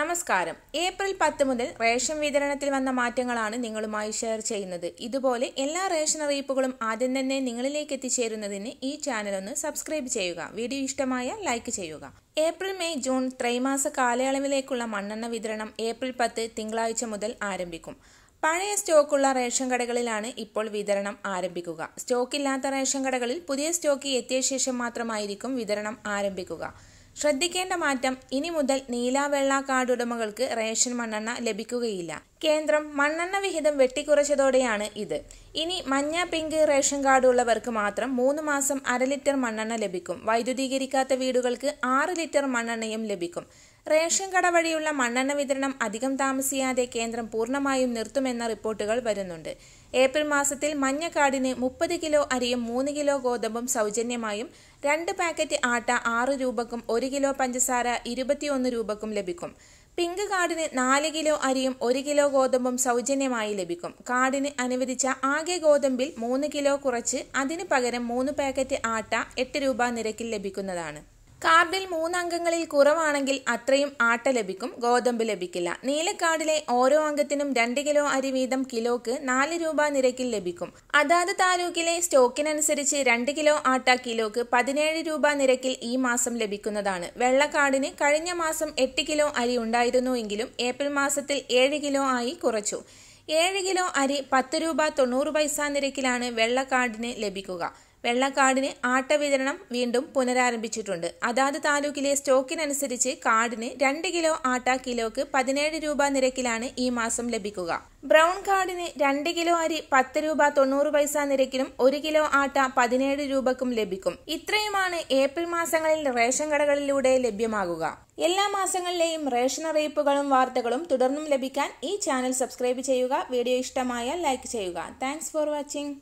നമസ്കാരം ഏപ്രിൽ പത്ത് മുതൽ റേഷൻ വിതരണത്തിൽ വന്ന മാറ്റങ്ങളാണ് നിങ്ങളുമായി ഷെയർ ചെയ്യുന്നത് ഇതുപോലെ എല്ലാ റേഷൻ അറിയിപ്പുകളും ആദ്യം തന്നെ നിങ്ങളിലേക്ക് എത്തിച്ചേരുന്നതിന് ഈ ചാനൽ ഒന്ന് സബ്സ്ക്രൈബ് ചെയ്യുക വീഡിയോ ഇഷ്ടമായ ലൈക്ക് ചെയ്യുക ഏപ്രിൽ മെയ് ജൂൺ ത്രൈമാസ കാലയളവിലേക്കുള്ള മണ്ണെണ്ണ വിതരണം ഏപ്രിൽ പത്ത് തിങ്കളാഴ്ച മുതൽ ആരംഭിക്കും പഴയ സ്റ്റോക്കുള്ള റേഷൻ കടകളിലാണ് ഇപ്പോൾ വിതരണം ആരംഭിക്കുക സ്റ്റോക്കില്ലാത്ത റേഷൻ കടകളിൽ പുതിയ സ്റ്റോക്ക് എത്തിയ ശേഷം മാത്രമായിരിക്കും വിതരണം ആരംഭിക്കുക ശ്രദ്ധിക്കേണ്ട മാറ്റം ഇനി മുതൽ നീലാവെള്ള വെള്ള കാർഡ് ഉടമകൾക്ക് റേഷൻ മണ്ണെണ്ണ ലഭിക്കുകയില്ല കേന്ദ്രം മണ്ണെണ്ണ വിഹിതം വെട്ടിക്കുറച്ചതോടെയാണ് ഇത് ഇനി മഞ്ഞ പിങ്ക് റേഷൻ കാർഡ് ഉള്ളവർക്ക് മാത്രം മൂന്ന് മാസം അര ലിറ്റർ മണ്ണെണ്ണ ലഭിക്കും വൈദ്യുതീകരിക്കാത്ത വീടുകൾക്ക് ആറ് ലിറ്റർ മണ്ണെണ്ണയും ലഭിക്കും റേഷൻ കട വഴിയുള്ള മണ്ണെണ്ണ വിതരണം അധികം താമസിയാതെ കേന്ദ്രം പൂർണ്ണമായും നിർത്തുമെന്ന റിപ്പോർട്ടുകൾ വരുന്നുണ്ട് ഏപ്രിൽ മാസത്തിൽ മഞ്ഞക്കാടിന് മുപ്പത് കിലോ അരിയും മൂന്ന് കിലോ ഗോതമ്പും സൗജന്യമായും രണ്ട് പാക്കറ്റ് ആട്ട ആറ് രൂപക്കും ഒരു കിലോ പഞ്ചസാര ഇരുപത്തിയൊന്ന് രൂപക്കും ലഭിക്കും പിങ്ക് കാർഡിന് നാല് കിലോ അരിയും ഒരു കിലോ ഗോതമ്പും സൗജന്യമായി ലഭിക്കും കാർഡിന് അനുവദിച്ച ആകെ ഗോതമ്പിൽ മൂന്ന് കിലോ കുറച്ച് അതിനു പകരം മൂന്ന് പാക്കറ്റ് ആട്ട എട്ട് രൂപ നിരക്കിൽ ലഭിക്കുന്നതാണ് കാർഡിൽ മൂന്നംഗങ്ങളിൽ കുറവാണെങ്കിൽ അത്രയും ആട്ട ലഭിക്കും ഗോതമ്പ് ലഭിക്കില്ല നീലക്കാർഡിലെ ഓരോ അംഗത്തിനും രണ്ട് കിലോ അരി വീതം കിലോക്ക് നാല് രൂപ നിരക്കിൽ ലഭിക്കും അതാത് താലൂക്കിലെ സ്റ്റോക്കിനനുസരിച്ച് രണ്ട് കിലോ ആട്ട കിലോക്ക് പതിനേഴ് രൂപ നിരക്കിൽ ഈ മാസം ലഭിക്കുന്നതാണ് വെള്ളക്കാർഡിന് കഴിഞ്ഞ മാസം എട്ട് കിലോ അരി ഉണ്ടായിരുന്നു എങ്കിലും ഏപ്രിൽ മാസത്തിൽ ഏഴ് കിലോ ആയി കുറച്ചു ഏഴ് കിലോ അരി പത്ത് രൂപ തൊണ്ണൂറ് പൈസ നിരക്കിലാണ് വെള്ളക്കാർഡിന് ലഭിക്കുക വെള്ളക്കാടിന് ആട്ട വിതരണം വീണ്ടും പുനരാരംഭിച്ചിട്ടുണ്ട് അതാത് താലൂക്കിലെ സ്റ്റോക്കിനനുസരിച്ച് കാടിന് രണ്ട് കിലോ ആട്ട കിലോക്ക് പതിനേഴ് രൂപ നിരക്കിലാണ് ഈ മാസം ലഭിക്കുക ബ്രൗൺ കാർഡിന് രണ്ട് കിലോ അരി പത്ത് രൂപ തൊണ്ണൂറ് പൈസ നിരക്കിലും ഒരു കിലോ ആട്ട പതിനേഴ് രൂപക്കും ലഭിക്കും ഇത്രയുമാണ് ഏപ്രിൽ മാസങ്ങളിൽ റേഷൻ കടകളിലൂടെ ലഭ്യമാകുക എല്ലാ മാസങ്ങളിലെയും റേഷൻ അറിയിപ്പുകളും വാർത്തകളും തുടർന്നും ലഭിക്കാൻ ഈ ചാനൽ സബ്സ്ക്രൈബ് ചെയ്യുക വീഡിയോ ഇഷ്ടമായാൽ ലൈക്ക് ചെയ്യുക താങ്ക്സ് ഫോർ വാച്ചിങ്